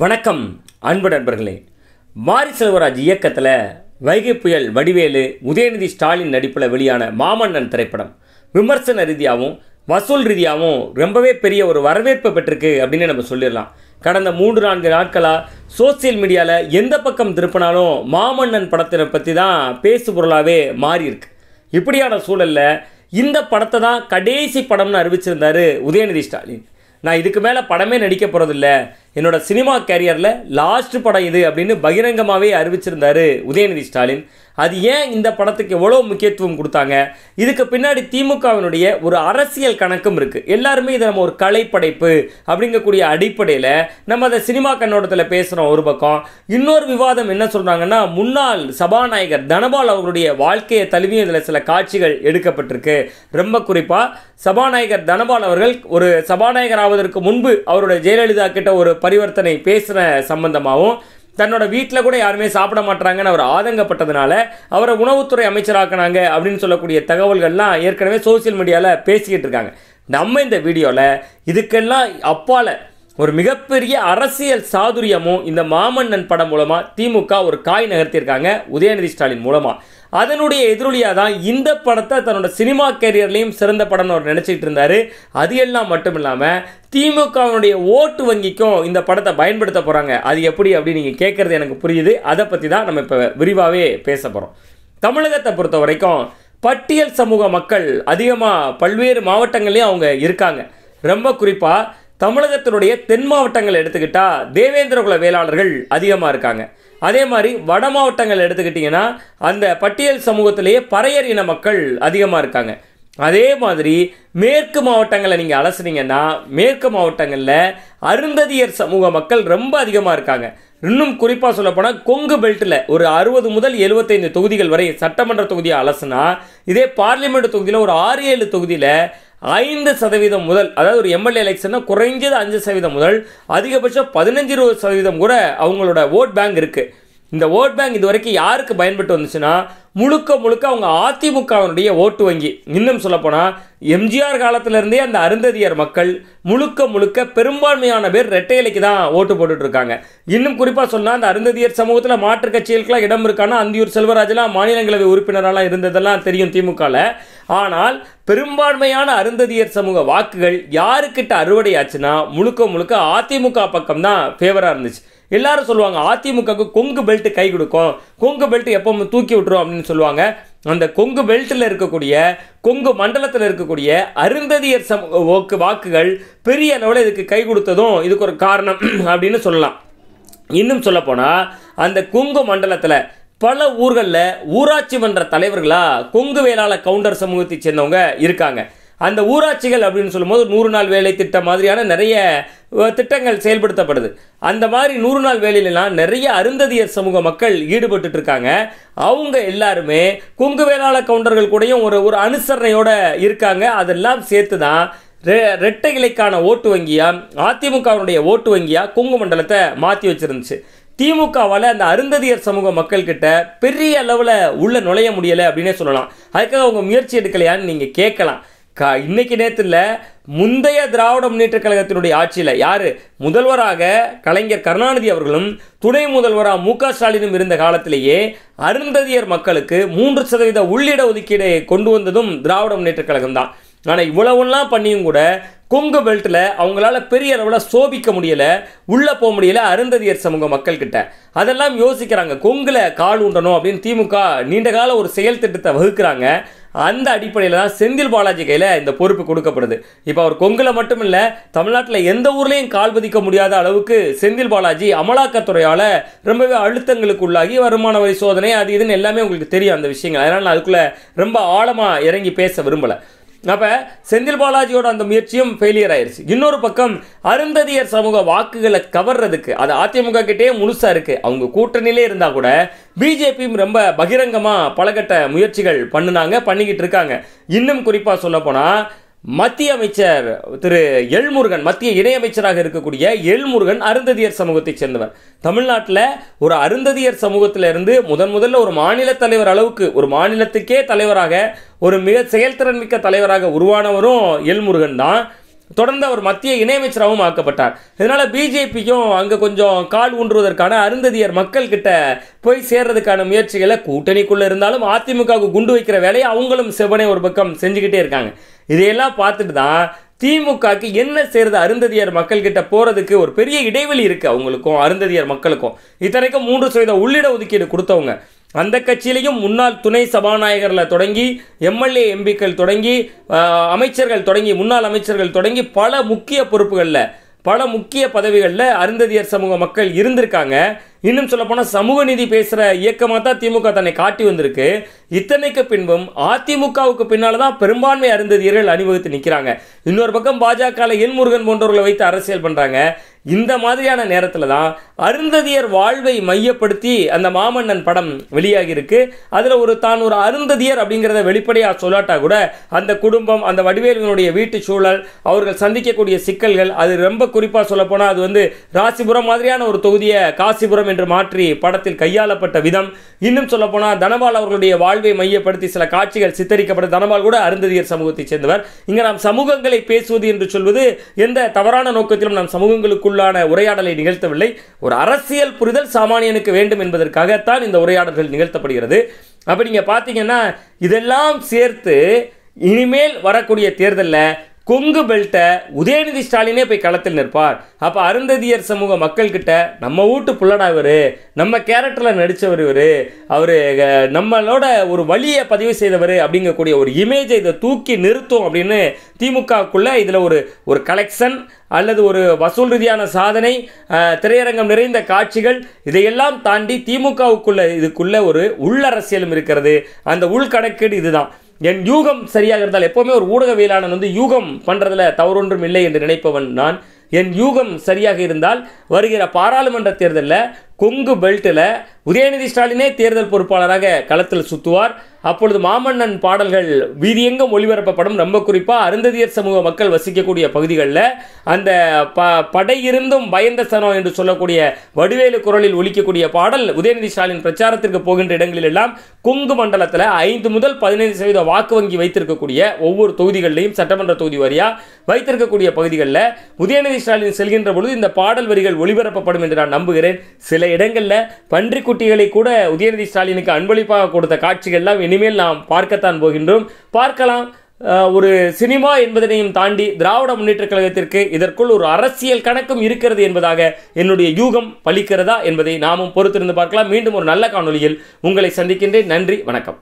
வணக்கம் அன்பு நண்பர்களே மாரி செல்வராஜ் இயக்கத்தில் வைகை புயல் வடிவேலு உதயநிதி ஸ்டாலின் நடிப்பில் வெளியான மாமன்னன் திரைப்படம் விமர்சன ரீதியாகவும் வசூல் ரீதியாகவும் ரொம்பவே பெரிய ஒரு வரவேற்பு பெற்றிருக்கு அப்படின்னு நம்ம சொல்லிடலாம் கடந்த மூன்று நான்கு நாட்களாக சோசியல் மீடியாவில் எந்த பக்கம் திருப்பினாலும் மாமன்னன் படத்தை பற்றி தான் பேசு பொருளாகவே மாறியிருக்கு இப்படியான சூழலில் இந்த படத்தை தான் கடைசி படம்னு அறிவிச்சிருந்தார் உதயநிதி ஸ்டாலின் நான் இதுக்கு மேலே படமே நடிக்க போகிறதில்ல என்னோடய சினிமா கேரியரில் லாஸ்ட் படம் இது அப்படின்னு பகிரங்கமாகவே அறிவிச்சிருந்தார் உதயநிதி ஸ்டாலின் அது ஏன் இந்த படத்துக்கு எவ்வளோ முக்கியத்துவம் கொடுத்தாங்க இதுக்கு பின்னாடி திமுகவினுடைய ஒரு அரசியல் கணக்கும் இருக்குது எல்லாருமே இதை நம்ம ஒரு கலைப்படைப்பு அப்படிங்கக்கூடிய அடிப்படையில் நம்ம அதை சினிமா கண்ணோட்டத்தில் பேசுகிறோம் ஒரு பக்கம் இன்னொரு விவாதம் என்ன சொல்கிறாங்கன்னா முன்னாள் சபாநாயகர் தனபால் அவர்களுடைய வாழ்க்கையை தழுவிய இதில் சில காட்சிகள் எடுக்கப்பட்டிருக்கு ரொம்ப குறிப்பாக சபாநாயகர் தனபால் அவர்கள் ஒரு சபாநாயகர் ஆவதற்கு முன்பு அவருடைய ஜெயலலிதா கிட்ட ஒரு பரிவர்த்தனை பேசின சம்பந்தமாகவும் தன்னோட வீட்டில் கூட யாருமே சாப்பிட மாட்டாங்கன்னு அவர் ஆதங்கப்பட்டதுனால அவரை உணவுத்துறை அமைச்சராக்கினாங்க அப்படின்னு சொல்லக்கூடிய தகவல்கள்லாம் ஏற்கனவே சோசியல் மீடியாவில் பேசிக்கிட்டு இருக்காங்க நம்ம இந்த வீடியோவில் இதுக்கெல்லாம் அப்பால் ஒரு மிகப்பெரிய அரசியல் சாதுரியமும் இந்த மாமன்னன் படம் மூலமாக திமுக ஒரு காய் நகர்த்தியிருக்காங்க உதயநிதி ஸ்டாலின் மூலமாக அதனுடைய எதிரொலியாக தான் இந்த படத்தை தன்னோட சினிமா கேரியர்லேயும் சிறந்த படம்னு அவர் நினச்சிக்கிட்டு இருந்தார் அது எல்லாம் மட்டும் இல்லாமல் திமுகவினுடைய ஓட்டு வங்கிக்கும் இந்த படத்தை பயன்படுத்த போகிறாங்க அது எப்படி அப்படின்னு நீங்கள் கேட்குறது எனக்கு புரியுது அதை பற்றி தான் நம்ம இப்போ விரிவாகவே பேச போகிறோம் தமிழகத்தை பொறுத்த வரைக்கும் பட்டியல் சமூக மக்கள் அதிகமாக பல்வேறு மாவட்டங்கள்லேயும் அவங்க இருக்காங்க ரொம்ப குறிப்பாக தமிழகத்தினுடைய தென் மாவட்டங்கள் எடுத்துக்கிட்டால் தேவேந்திரகுல வேளாளர்கள் அதிகமாக இருக்காங்க அதே மாதிரி வட மாவட்டங்கள் எடுத்துக்கிட்டிங்கன்னா அந்த பட்டியல் சமூகத்திலேயே பறையர் இன மக்கள் அதிகமாக இருக்காங்க அதே மாதிரி மேற்கு மாவட்டங்களை நீங்கள் அலசுனீங்கன்னா மேற்கு மாவட்டங்களில் அருந்ததியர் சமூக மக்கள் ரொம்ப அதிகமாக இருக்காங்க இன்னும் குறிப்பாக சொல்லப்போனால் கொங்கு பெல்ட்டில் ஒரு அறுபது முதல் எழுபத்தைந்து தொகுதிகள் வரை சட்டமன்ற தொகுதியை அலசுனா இதே பார்லிமெண்ட் தொகுதியில் ஒரு ஆறு ஏழு தொகுதியில் ஐந்து சதவீதம் முதல் அதாவது ஒரு எம்எல்ஏ எலெக்ஷன்னா குறைஞ்சது அஞ்சு சதவீதம் முதல் அதிகபட்சம் பதினஞ்சு இருபது சதவீதம் கூட அவங்களோட ஓட் பேங்க் இருக்குது இந்த ஓட் பேங்க் இது வரைக்கும் யாருக்கு பயன்பட்டு வந்துச்சுன்னா முழுக்க முழுக்க அவங்க அதிமுகவினுடைய ஓட்டு வங்கி இன்னும் சொல்லப்போனால் எம்ஜிஆர் காலத்திலேருந்தே அந்த அருந்ததியர் மக்கள் முழுக்க முழுக்க பெரும்பான்மையான பேர் ரெட்டையலைக்கு தான் ஓட்டு இருக்காங்க இன்னும் குறிப்பாக சொன்னால் அந்த அருந்ததியர் சமூகத்தில் மாற்றுக் கட்சிகளுக்கெல்லாம் இடம் இருக்கானா அந்தியூர் செல்வராஜெலாம் மாநிலங்களவை உறுப்பினரெல்லாம் இருந்ததெல்லாம் தெரியும் திமுகவில் ஆனால் பெரும்பான்மையான அருந்ததியர் சமூக வாக்குகள் யாருக்கிட்ட அறுவடை ஆச்சுன்னா முழுக்க முழுக்க அதிமுக பக்கம் தான் ஃபேவராக இருந்துச்சு எல்லாரும் சொல்லுவாங்க அதிமுகவுக்கு கொங்கு பெல்ட் கை கொடுக்கும் கொங்கு பெல்ட் எப்போ தூக்கி விட்டுரும் அப்படின்னு சொல்லுவாங்க அந்த கொங்கு பெல்ட்டில் இருக்கக்கூடிய கொங்கு மண்டலத்தில் இருக்கக்கூடிய அருந்ததியர் சம் வாக்குகள் பெரிய அளவில் இதுக்கு கை கொடுத்ததும் இதுக்கு ஒரு காரணம் அப்படின்னு சொல்லலாம் இன்னும் சொல்லப்போனால் அந்த கொங்கு மண்டலத்தில் பல ஊர்களில் ஊராட்சி மன்ற தலைவர்களாக கொங்கு வேளாள கவுண்டர் சமூகத்தை சேர்ந்தவங்க இருக்காங்க அந்த ஊராட்சிகள் அப்படின்னு சொல்லும்போது நூறு நாள் வேலை திட்டம் மாதிரியான நிறைய திட்டங்கள் செயல்படுத்தப்படுது அந்த மாதிரி நூறு நாள் வேலையிலலாம் நிறைய அருந்ததியர் சமூக மக்கள் ஈடுபட்டு இருக்காங்க அவங்க எல்லாருமே குங்கு வேளாள கவுண்டர்கள் கூடயும் ஒரு ஒரு அனுசரணையோட இருக்காங்க அதெல்லாம் சேர்த்து தான் ரெட்டை இலைக்கான ஓட்டு வங்கியா அதிமுகவினுடைய ஓட்டு வங்கியா குங்கு மண்டலத்தை மாற்றி வச்சிருந்துச்சு திமுகவால் அந்த அருந்ததியர் சமூக மக்கள்கிட்ட பெரிய அளவில் உள்ள நுழைய முடியலை அப்படின்னே சொல்லலாம் அதுக்காக அவங்க முயற்சி எடுக்கலையான்னு நீங்கள் கேட்கலாம் கா இன்னைக்கு நேரத்தில் முந்தைய திராவிட முன்னேற்ற கழகத்தினுடைய ஆட்சியில் யார் முதல்வராக கலைஞர் கருணாநிதி அவர்களும் துணை முதல்வராக மு ஸ்டாலினும் இருந்த காலத்திலேயே அருந்ததியர் மக்களுக்கு மூன்று சதவீத உள்ளிட ஒதுக்கீடை கொண்டு வந்ததும் திராவிட முன்னேற்ற கழகம் தான் ஆனால் இவ்வளவுலாம் பண்ணியும் கூட கொங்கு பெல்ட்டில் அவங்களால பெரிய அளவில் சோபிக்க முடியலை உள்ளே போக முடியல அருந்ததியர் சமூக மக்கள்கிட்ட அதெல்லாம் யோசிக்கிறாங்க கொங்கில் கால் உண்டணும் அப்படின்னு திமுக நீண்ட கால ஒரு செயல் திட்டத்தை வகுக்கிறாங்க அந்த அடிப்படையில் தான் செந்தில் பாலாஜி கையில் இந்த பொறுப்பு கொடுக்கப்படுது இப்போ அவர் கொங்குல மட்டும் இல்லை தமிழ்நாட்டில் எந்த ஊர்லேயும் கால் பதிக்க முடியாத அளவுக்கு செந்தில் பாலாஜி அமலாக்கத்துறையால் ரொம்பவே அழுத்தங்களுக்கு உள்ளாகி வருமான வரி சோதனை அது இதுன்னு எல்லாமே உங்களுக்கு தெரியும் அந்த விஷயங்கள் அதனால் நான் அதுக்குள்ளே ரொம்ப ஆழமாக இறங்கி பேச விரும்பலை அப்போ செந்தில் பாலாஜியோட அந்த முயற்சியும் ஃபெயிலியர் ஆயிடுச்சு இன்னொரு பக்கம் அருந்ததியர் சமூக வாக்குகளை கவர்றதுக்கு அது அதிமுக கிட்டே முழுசாக இருக்குது அவங்க கூட்டணியிலே இருந்தால் கூட பிஜேபியும் ரொம்ப பகிரங்கமாக பலகட்ட முயற்சிகள் பண்ணினாங்க பண்ணிக்கிட்டு இருக்காங்க இன்னும் குறிப்பாக சொல்ல போனால் மத்திய அமைச்சர் திரு எல்முருகன் மத்திய இணையமைச்சராக இருக்கக்கூடிய எல்முருகன் அருந்ததியர் சமூகத்தைச் சேர்ந்தவர் தமிழ்நாட்டில் ஒரு அருந்ததியர் சமூகத்திலிருந்து முதன் முதல்ல ஒரு மாநில தலைவர் அளவுக்கு ஒரு மாநிலத்துக்கே தலைவராக ஒரு மிக செயல்திறன் மிக்க தலைவராக உருவானவரும் எல்முருகன் தான் தொடர்ந்து அவர் மத்திய இணையமைச்சராகவும் ஆக்கப்பட்டார் இதனால் பிஜேபியும் அங்கே கொஞ்சம் கால் ஊன்றுவதற்கான அருந்ததியர் மக்கள் கிட்ட போய் சேர்றதுக்கான முயற்சிகளை கூட்டணிக்குள்ளே இருந்தாலும் அதிமுகவுக்கு குண்டு வைக்கிற வேலையை அவங்களும் செவனை ஒரு பக்கம் செஞ்சுக்கிட்டே இருக்காங்க இதையெல்லாம் பார்த்துட்டு தான் திமுகக்கு என்ன செய்கிறது அருந்ததியார் மக்கள்கிட்ட போகிறதுக்கு ஒரு பெரிய இடைவெளி இருக்குது அவங்களுக்கும் அருந்ததியார் மக்களுக்கும் இத்தனைக்கும் மூன்று சதவீத உள்ளிட ஒதுக்கீடு கொடுத்தவங்க அந்த கட்சியிலையும் முன்னாள் துணை சபாநாயகரில் தொடங்கி எம்எல்ஏ எம்பிக்கள் தொடங்கி அமைச்சர்கள் தொடங்கி முன்னாள் அமைச்சர்கள் தொடங்கி பல முக்கிய பொறுப்புகளில் பல முக்கிய பதவிகளில் அருந்ததியர் சமூக மக்கள் இருந்திருக்காங்க இன்னும் சொல்லப்போனால் சமூக நீதி பேசுகிற இயக்கமாக தான் திமுக தன்னை காட்டி வந்திருக்கு இத்தனைக்கு பின்பும் அதிமுகவுக்கு பின்னால் தான் பெரும்பான்மை அருந்ததியர்கள் அணிவகுத்து நிற்கிறாங்க இன்னொரு பக்கம் பாஜகவில் என் முருகன் போன்றவர்களை வைத்து அரசியல் பண்ணுறாங்க இந்த மாதிரியான நேரத்தில் தான் அருந்ததியர் வாழ்வை மையப்படுத்தி அந்த மாமன்னன் படம் வெளியாகி இருக்கு அதில் ஒரு தான் ஒரு அருந்ததியர் அப்படிங்கிறத வெளிப்படையாக சொல்லாட்டா கூட அந்த குடும்பம் அந்த வடிவேலுவனுடைய வீட்டு சூழல் அவர்கள் சந்திக்கக்கூடிய சிக்கல்கள் அது ரொம்ப குறிப்பாக சொல்லப்போனால் அது வந்து ராசிபுரம் மாதிரியான ஒரு தொகுதியை காசிபுரம் என்று மாற்றி படத்தில் கையாளப்பட்ட விதம் இன்னும் சொல்லப்போனால் தனபால் அவர்களுடைய வாழ்வை மையப்படுத்தி சில காட்சிகள் சித்தரிக்கப்பட்ட தனபால் கூட அருந்ததியர் சமூகத்தைச் சேர்ந்தவர் இங்கே நாம் சமூகங்களை பேசுவது என்று சொல்வது எந்த தவறான நோக்கத்திலும் நாம் சமூகங்களுக்குள் உள்ளான உரையாடலை நிகழ்த்தவில்லை ஒரு அரசியல் புரிதல் சாமானியனுக்கு வேண்டும் என்பதற்காகத்தான் இந்த உரையாடல்கள் நிகழ்த்தப்படுகிறது அப்போ நீங்கள் பார்த்தீங்கன்னா இதெல்லாம் சேர்த்து இனிமேல் வரக்கூடிய தேர்தலில் கொங்கு பெல்ட்டை உதயநிதி ஸ்டாலினே போய் களத்தில் நிற்பார் அப்போ அருந்ததியர் சமூக மக்கள்கிட்ட நம்ம வீட்டு புள்ளடா இவர் நம்ம கேரக்டரில் நடித்தவர் இவர் அவர் நம்மளோட ஒரு வழியை பதிவு செய்தவர் அப்படிங்கக்கூடிய ஒரு இமேஜை இதை தூக்கி நிறுத்தும் அப்படின்னு திமுகக்குள்ளே இதில் ஒரு ஒரு கலெக்ஷன் அல்லது ஒரு வசூல் ரீதியான சாதனை திரையரங்கம் நிறைந்த காட்சிகள் இதையெல்லாம் தாண்டி திமுகவுக்குள்ள இதுக்குள்ள ஒரு உள்ளரசியலும் இருக்கிறது அந்த உள்கணக்கீடு இதுதான் என் யூகம் சரியாக இருந்தால் எப்போவுமே ஒரு ஊடகவியலாளன் வந்து யூகம் பண்ணுறதுல தவறொன்றும் இல்லை என்று நினைப்பவன் நான் என் யூகம் சரியாக இருந்தால் வருகிற பாராளுமன்ற தேர்தலில் கொங்கு பெல்ட்டில் உதயநிதி ஸ்டாலினே தேர்தல் பொறுப்பாளராக களத்தில் சுற்றுவார் அப்பொழுது மாமன்னன் பாடல்கள் வீதியெங்கும் ஒளிபரப்பப்படும் ரொம்ப குறிப்பாக அருந்ததியர் சமூக மக்கள் வசிக்கக்கூடிய பகுதிகளில் அந்த ப படையிருந்தும் பயந்த சனம் என்று சொல்லக்கூடிய வடிவேலு குரலில் ஒலிக்கக்கூடிய பாடல் உதயநிதி ஸ்டாலின் பிரச்சாரத்திற்கு போகின்ற இடங்களில் எல்லாம் குங்கு மண்டலத்தில் ஐந்து முதல் பதினைந்து சதவீத வாக்கு வங்கி வைத்திருக்கக்கூடிய ஒவ்வொரு தொகுதிகளிலையும் சட்டமன்ற தொகுதி வரியாக வைத்திருக்கக்கூடிய பகுதிகளில் உதயநிதி ஸ்டாலின் செல்கின்ற பொழுது இந்த பாடல் வரிகள் ஒளிபரப்பப்படும் என்று நான் நம்புகிறேன் சில இடங்களில் பன்றிக்குட்டிகளை கூட உதயநிதி ஸ்டாலினுக்கு அன்பளிப்பாக கொடுத்த காட்சிகள்லாம் இனி இனிமேல் நாம் பார்க்கத்தான் போகின்றோம் பார்க்கலாம் ஒரு சினிமா என்பதனையும் தாண்டி திராவிட முன்னேற்ற கழகத்திற்கு இதற்குள் ஒரு அரசியல் கணக்கும் இருக்கிறது என்பதாக என்னுடைய யூகம் பலிக்கிறதா என்பதை நாமும் பொறுத்திருந்து பார்க்கலாம் மீண்டும் ஒரு நல்ல காணொலியில் உங்களை சந்திக்கின்றேன் நன்றி வணக்கம்